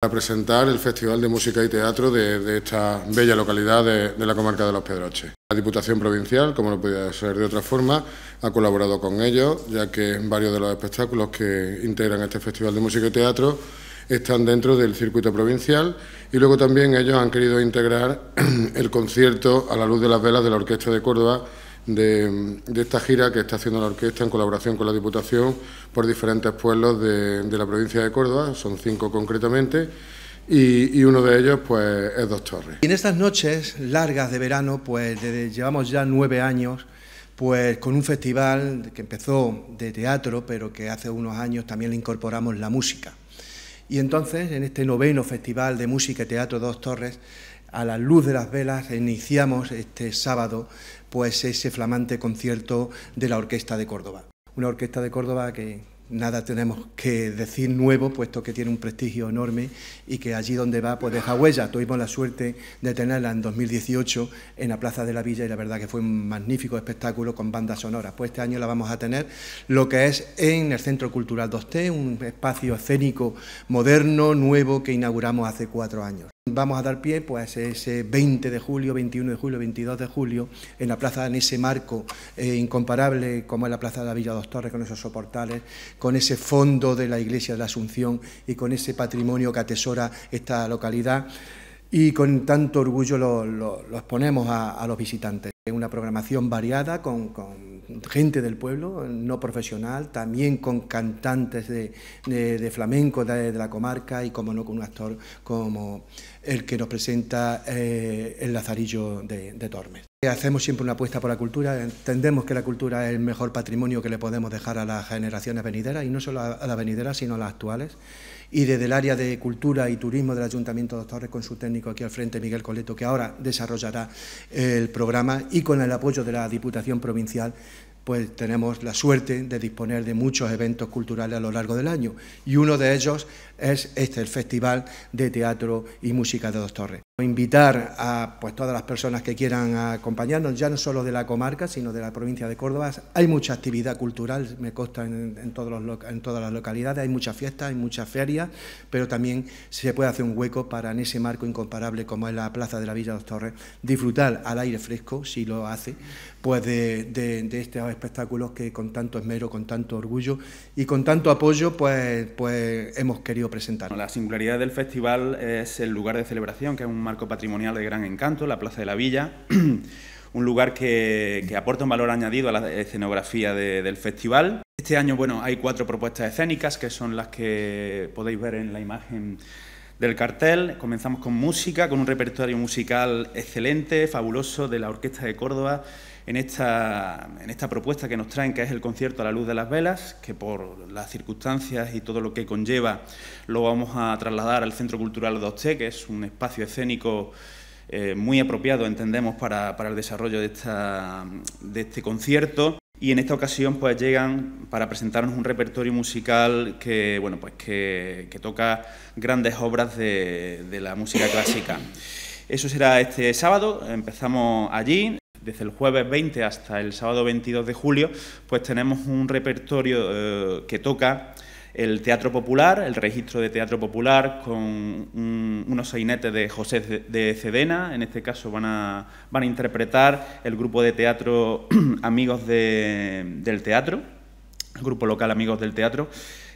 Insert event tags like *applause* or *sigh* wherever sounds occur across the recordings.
...para presentar el Festival de Música y Teatro de, esta bella localidad de, de, la comarca de Los Pedroches. La Diputación Provincial, como no podía ser de otra forma, ha colaborado con ellos, ya que varios de los espectáculos que integran este Festival de Música y Teatro están dentro del circuito provincial y luego también ellos han querido integrar *clears throat* el concierto a la luz de las velas de la Orquesta de Córdoba de, esta gira que está haciendo la orquesta en colaboración con la Diputación por diferentes pueblos de, la provincia de Córdoba, son cinco concretamente, y, uno de ellos pues es Dos Torres. Y en estas noches largas de verano, pues llevamos ya nueve años pues con un festival que empezó de teatro, pero que hace unos años también le incorporamos la música. Y entonces, en este noveno Festival de Música y Teatro Dos Torres, a la luz de las velas iniciamos este sábado pues ese flamante concierto de la Orquesta de Córdoba. Una Orquesta de Córdoba que nada tenemos que decir nuevo, puesto que tiene un prestigio enorme y que allí donde va pues deja huella. Tuvimos la suerte de tenerla en 2018 en la Plaza de la Villa y la verdad que fue un magnífico espectáculo con bandas sonoras. Pues este año la vamos a tener lo que es en el Centro Cultural 2T, un espacio escénico moderno, nuevo, que inauguramos hace cuatro años. Vamos a dar pie pues ese 20 de julio, 21 de julio, 22 de julio en la plaza, en ese marco eh, incomparable como es la plaza de la Villa Dos Torres con esos soportales, con ese fondo de la Iglesia de la Asunción y con ese patrimonio que atesora esta localidad y con tanto orgullo lo, exponemos ponemos a, los visitantes. Una programación variada con gente del pueblo, no profesional, también con cantantes de, flamenco de, la comarca y, como no, con un actor como el que nos presenta eh, el Lazarillo de Tormes. Hacemos siempre una apuesta por la cultura, entendemos que la cultura es el mejor patrimonio que le podemos dejar a las generaciones venideras, y no solo a las venideras, sino a las actuales. Y desde el área de cultura y turismo del Ayuntamiento de Torres, con su técnico aquí al frente, Miguel Coleto, que ahora desarrollará el programa, y con el apoyo de la Diputación Provincial, pues tenemos la suerte de disponer de muchos eventos culturales a lo largo del año y uno de ellos es este, el Festival de Teatro y Música de Dos Torres. Invitar a pues, todas las personas que quieran acompañarnos, ya no solo de la comarca, sino de la provincia de Córdoba. Hay mucha actividad cultural, me consta, en, todos los, en todas las localidades, hay muchas fiestas, hay muchas ferias, pero también se puede hacer un hueco para en ese marco incomparable como es la Plaza de la Villa de Dos Torres, disfrutar al aire fresco, si lo hace, pues de este espectáculos que con tanto esmero, con tanto orgullo y con tanto apoyo pues, pues hemos querido presentar. La singularidad del festival es el lugar de celebración, que es un marco patrimonial de gran encanto, la Plaza de la Villa. *clears throat* un lugar que, aporta un valor añadido a la escenografía del festival. Este año, bueno, hay cuatro propuestas escénicas que son las que podéis ver en la imagen del cartel. Comenzamos con música, con un repertorio musical excelente, fabuloso de la Orquesta de Córdoba en esta, en esta propuesta que nos traen, que es el concierto a la luz de las velas, que por las circunstancias y todo lo que conlleva lo vamos a trasladar al Centro Cultural de t que es un espacio escénico eh, muy apropiado, entendemos, para, el desarrollo de, de este concierto. Y en esta ocasión pues llegan para presentarnos un repertorio musical que, bueno, pues que, toca grandes obras de, la música clásica. Eso será este sábado, empezamos allí. Desde el jueves 20 hasta el sábado 22 de julio, pues tenemos un repertorio eh, que toca el Teatro Popular, el registro de Teatro Popular con un, unos sainetes de José de Cedena, en este caso van a, van a interpretar el grupo de teatro *clears throat* Amigos del Teatro, el grupo local Amigos del Teatro,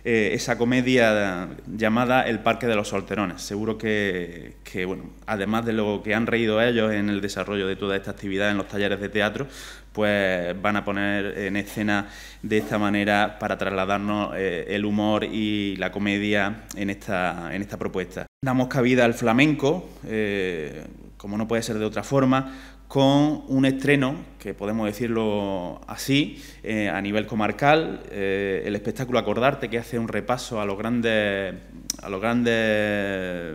eh, esa comedia llamada El Parque de los Solterones. Seguro que, bueno, además de lo que han reído ellos en el desarrollo de toda esta actividad en los talleres de teatro, pues van a poner en escena de esta manera para trasladarnos eh, el humor y la comedia en esta, en esta propuesta. Damos cabida al flamenco, eh, como no puede ser de otra forma, con un estreno, que podemos decirlo así, eh, a nivel comarcal, eh, el espectáculo Acordarte, que hace un repaso a los grandes, a los grandes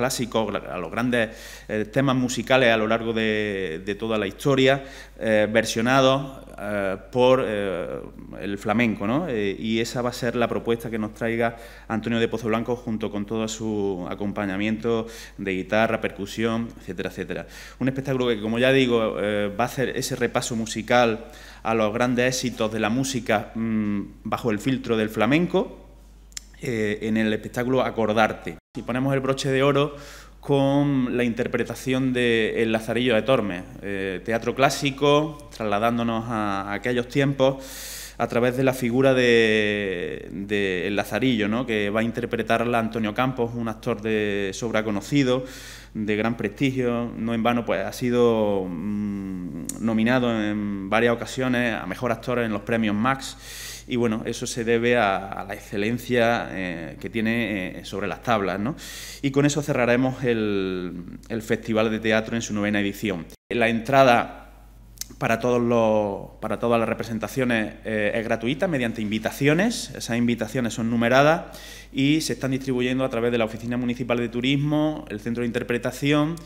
clásicos, a los grandes eh, temas musicales a lo largo de, toda la historia, eh, versionados eh, por el flamenco. ¿no? y esa va a ser la propuesta que nos traiga Antonio de Pozo Blanco junto con todo su acompañamiento de guitarra, percusión, etcétera, etcétera. Un espectáculo que, como ya digo, va a hacer ese repaso musical a los grandes éxitos de la música mm, bajo el filtro del flamenco. en el espectáculo Acordarte. Y ponemos el broche de oro con la interpretación de El Lazarillo de Tormes, eh, teatro clásico, trasladándonos a, aquellos tiempos a través de la figura de, El Lazarillo, ¿no? que va a interpretarla Antonio Campos, un actor de sobra conocido, de gran prestigio, no en vano, pues ha sido mm, nominado en varias ocasiones a mejor actor en los premios Max y bueno, eso se debe a, la excelencia eh, que tiene eh, sobre las tablas. Y con eso cerraremos el, Festival de Teatro en su novena edición. La entrada para, todos los, para todas las representaciones eh, es gratuita mediante invitaciones. Esas invitaciones son numeradas y se están distribuyendo a través de la Oficina Municipal de Turismo, el Centro de Interpretación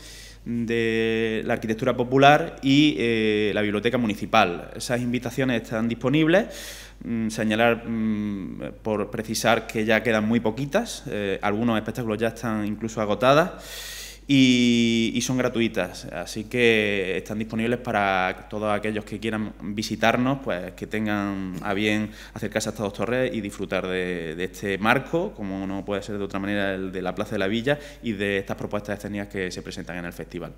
de la arquitectura popular y eh, la biblioteca municipal. Esas invitaciones están disponibles. Mm, señalar mm, por precisar que ya quedan muy poquitas. Eh, algunos espectáculos ya están incluso agotadas y, son gratuitas, así que están disponibles para todos aquellos que quieran visitarnos, pues que tengan a bien acercarse a estas dos torres y disfrutar de, este marco, como no puede ser de otra manera el de la Plaza de la Villa y de estas propuestas escénicas que se presentan en el festival.